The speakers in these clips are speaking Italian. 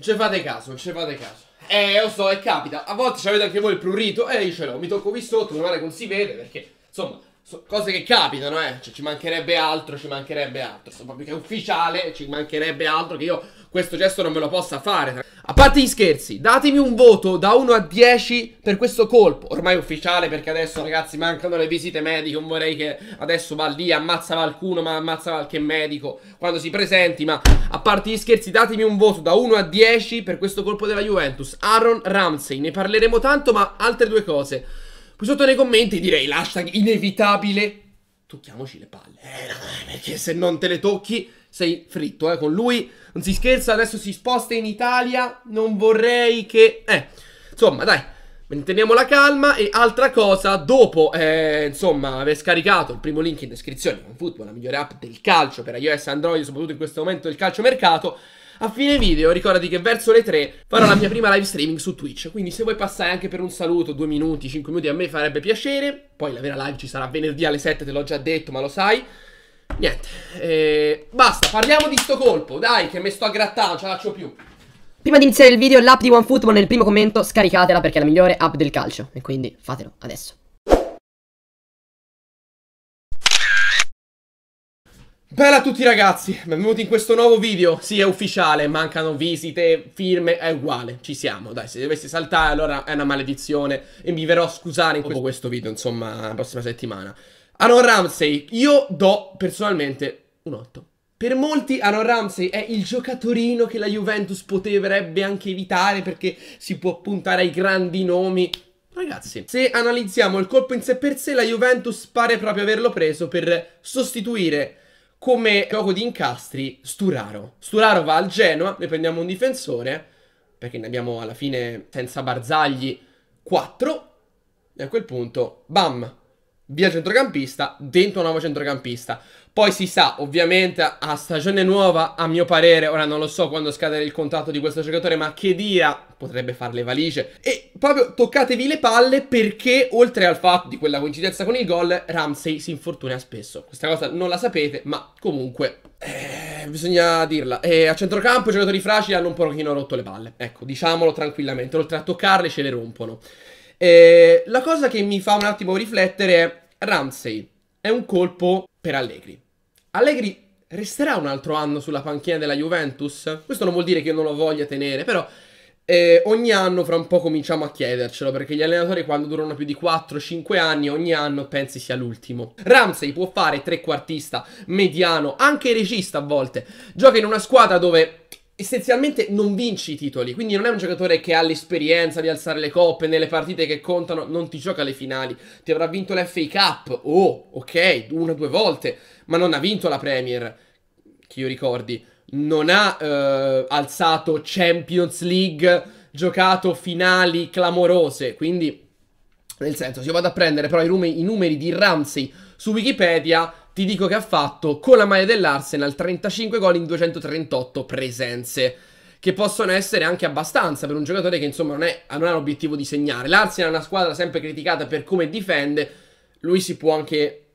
Ce fate caso, ce fate caso. Eh, lo so, e capita. A volte avete anche voi il prurito e eh, io ce l'ho. Mi tocco qui sotto, domani non si vede perché, insomma, So, cose che capitano, eh. Cioè, ci mancherebbe altro, ci mancherebbe altro. Sono proprio che è ufficiale, ci mancherebbe altro che io questo gesto non me lo possa fare. A parte gli scherzi, datemi un voto da 1 a 10 per questo colpo. Ormai ufficiale perché adesso, ragazzi, mancano le visite mediche. Non vorrei che adesso va lì, ammazza qualcuno, ma ammazza qualche medico quando si presenti. Ma a parte gli scherzi, datemi un voto da 1 a 10 per questo colpo della Juventus. Aaron Ramsey, ne parleremo tanto, ma altre due cose. Qui sotto nei commenti direi l'hashtag inevitabile. Tocchiamoci le palle. Eh, perché se non te le tocchi sei fritto, eh, con lui. Non si scherza, adesso si sposta in Italia. Non vorrei che... Eh, insomma, dai. Manteniamo la calma e altra cosa, dopo eh, insomma aver scaricato il primo link in descrizione con Football, la migliore app del calcio per iOS e Android, soprattutto in questo momento del calcio mercato, a fine video ricordati che verso le 3 farò la mia prima live streaming su Twitch, quindi se vuoi passare anche per un saluto, 2 minuti, 5 minuti a me farebbe piacere. Poi la vera live ci sarà venerdì alle 7, te l'ho già detto, ma lo sai. Niente, eh, basta, parliamo di sto colpo, dai che me sto a grattare, non ce la faccio più. Prima di iniziare il video, l'app di OneFootball nel primo commento scaricatela perché è la migliore app del calcio e quindi fatelo adesso. Bella a tutti ragazzi, benvenuti in questo nuovo video, sì è ufficiale, mancano visite, firme, è uguale, ci siamo, dai se dovessi saltare allora è una maledizione e mi verrò a scusare dopo questo, questo video insomma la prossima settimana. Aaron Ramsey, io do personalmente un 8. Per molti Aaron Ramsey è il giocatorino che la Juventus potrebbe anche evitare perché si può puntare ai grandi nomi, Ragazzi, se analizziamo il colpo in sé per sé, la Juventus pare proprio averlo preso per sostituire come gioco di incastri Sturaro. Sturaro va al Genoa, noi prendiamo un difensore, perché ne abbiamo alla fine senza barzagli 4, e a quel punto, bam, via centrocampista, dentro un nuovo centrocampista. Poi si sa, ovviamente, a stagione nuova, a mio parere, ora non lo so quando scadere il contratto di questo giocatore, ma che dia potrebbe fare le valigie. E proprio toccatevi le palle perché oltre al fatto di quella coincidenza con il gol, Ramsey si infortuna spesso. Questa cosa non la sapete, ma comunque... Eh, bisogna dirla. E a centrocampo i giocatori fragili hanno un pochino rotto le palle. Ecco, diciamolo tranquillamente. Oltre a toccarle ce le rompono. E la cosa che mi fa un attimo riflettere è Ramsey. È un colpo per Allegri. Allegri resterà un altro anno sulla panchina della Juventus? Questo non vuol dire che io non lo voglia tenere, però e ogni anno fra un po' cominciamo a chiedercelo perché gli allenatori quando durano più di 4-5 anni ogni anno pensi sia l'ultimo. Ramsey può fare trequartista, mediano, anche regista a volte. Gioca in una squadra dove essenzialmente non vinci i titoli, quindi non è un giocatore che ha l'esperienza di alzare le coppe nelle partite che contano, non ti gioca le finali, ti avrà vinto l'FA Cup, oh, ok, una o due volte, ma non ha vinto la Premier, che io ricordi non ha eh, alzato Champions League, giocato finali clamorose, quindi nel senso, se io vado a prendere però i, numeri, i numeri di Ramsey su Wikipedia, ti dico che ha fatto con la maglia dell'Arsenal 35 gol in 238 presenze che possono essere anche abbastanza per un giocatore che insomma non, è, non ha l'obiettivo di segnare. L'Arsenal è una squadra sempre criticata per come difende, lui si può anche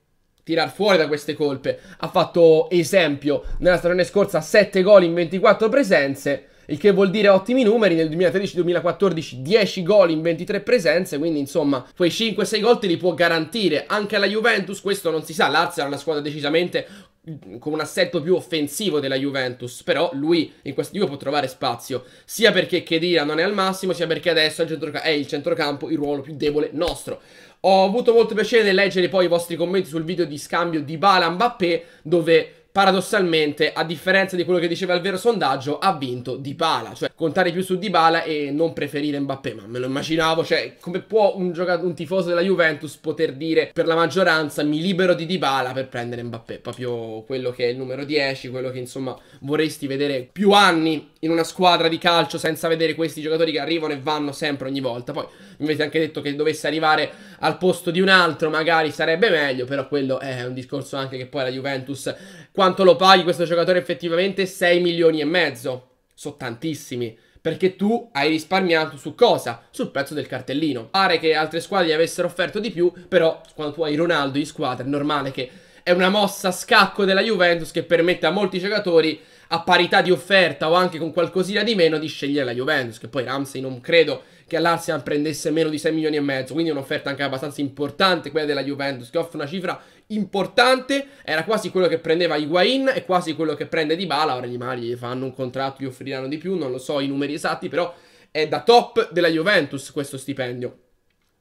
tirar fuori da queste colpe. Ha fatto esempio nella stagione scorsa 7 gol in 24 presenze, il che vuol dire ottimi numeri nel 2013-2014 10 gol in 23 presenze, quindi insomma quei 5-6 gol te li può garantire anche alla Juventus, questo non si sa, l'Arsenal è una squadra decisamente mm, con un assetto più offensivo della Juventus, però lui in questo tipo può trovare spazio, sia perché Kedira non è al massimo, sia perché adesso è il, centrocampo il ruolo più debole nostro. Ho avuto molto piacere nel leggere poi i vostri commenti sul video di scambio di Bala Mbappé dove paradossalmente, a differenza di quello che diceva il vero sondaggio, ha vinto Dybala, cioè contare più su Dybala e non preferire Mbappé, ma me lo immaginavo, cioè come può un, un tifoso della Juventus poter dire per la maggioranza mi libero di Dybala per prendere Mbappé, proprio quello che è il numero 10, quello che insomma vorresti vedere più anni in una squadra di calcio senza vedere questi giocatori che arrivano e vanno sempre ogni volta. Poi mi avete anche detto che dovesse arrivare al posto di un altro, magari sarebbe meglio, però quello è un discorso anche che poi la Juventus quando quanto lo paghi questo giocatore effettivamente? 6 milioni e mezzo. Sono tantissimi. Perché tu hai risparmiato su cosa? Sul prezzo del cartellino. Pare che altre squadre gli avessero offerto di più, però quando tu hai Ronaldo in squadra è normale che è una mossa a scacco della Juventus che permette a molti giocatori a parità di offerta o anche con qualcosina di meno di scegliere la Juventus, che poi Ramsey non credo che all'Arsenal prendesse meno di 6 milioni e mezzo, quindi un'offerta anche abbastanza importante quella della Juventus, che offre una cifra importante, era quasi quello che prendeva Higuain e quasi quello che prende Dybala, ora gli magari gli fanno un contratto, gli offriranno di più, non lo so i numeri esatti, però è da top della Juventus questo stipendio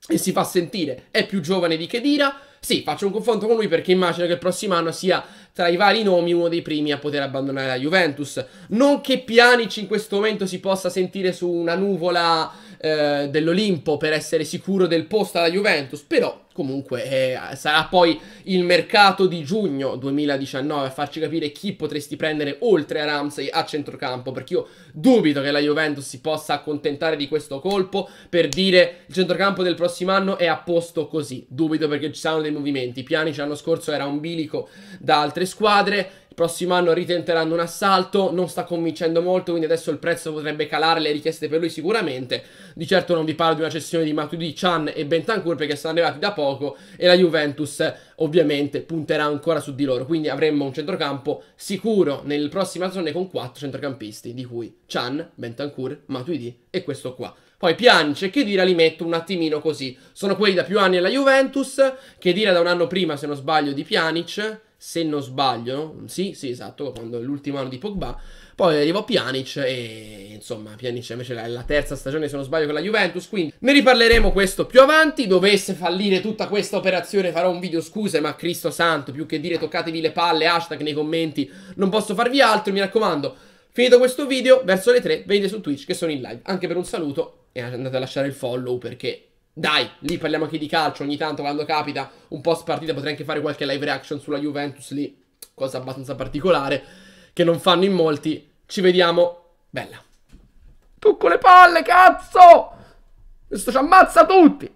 e si fa sentire, è più giovane di Kedira. Sì, faccio un confronto con lui perché immagino che il prossimo anno sia tra i vari nomi uno dei primi a poter abbandonare la Juventus. Non che Pjanic in questo momento si possa sentire su una nuvola eh, dell'Olimpo per essere sicuro del posto alla Juventus, però comunque eh, sarà poi il mercato di giugno 2019 a farci capire chi potresti prendere oltre a Ramsey a centrocampo, perché io dubito che la Juventus si possa accontentare di questo colpo per dire il centrocampo del prossimo anno è a posto così, dubito perché ci saranno dei movimenti, Piani l'anno scorso era un bilico da altre squadre, prossimo anno ritenteranno un assalto, non sta convincendo molto, quindi adesso il prezzo potrebbe calare le richieste per lui sicuramente. Di certo non vi parlo di una cessione di Matuidi, Chan e Bentancur perché sono arrivati da poco e la Juventus ovviamente punterà ancora su di loro. Quindi avremmo un centrocampo sicuro nel prossimo stagione con quattro centrocampisti, di cui Chan, Bentancur, Matuidi e questo qua. Poi Pjanic e Kedira li metto un attimino così. Sono quelli da più anni alla Juventus, Kedira da un anno prima, se non sbaglio, di Pjanic se non sbaglio, no? sì, sì, esatto, quando l'ultimo anno di Pogba. Poi arrivò Pjanic e insomma Pjanic invece è la terza stagione se non sbaglio con la Juventus, quindi ne riparleremo questo più avanti. Dovesse fallire tutta questa operazione farò un video scuse, ma Cristo santo, più che dire toccatevi le palle, hashtag nei commenti, non posso farvi altro, mi raccomando. Finito questo video, verso le 3 venite su Twitch che sono in live, anche per un saluto e andate a lasciare il follow perché dai, lì parliamo anche di calcio, ogni tanto quando capita un post partita potrei anche fare qualche live reaction sulla Juventus lì, cosa abbastanza particolare, che non fanno in molti. Ci vediamo, bella. Tu con le palle, cazzo! Questo ci ammazza tutti!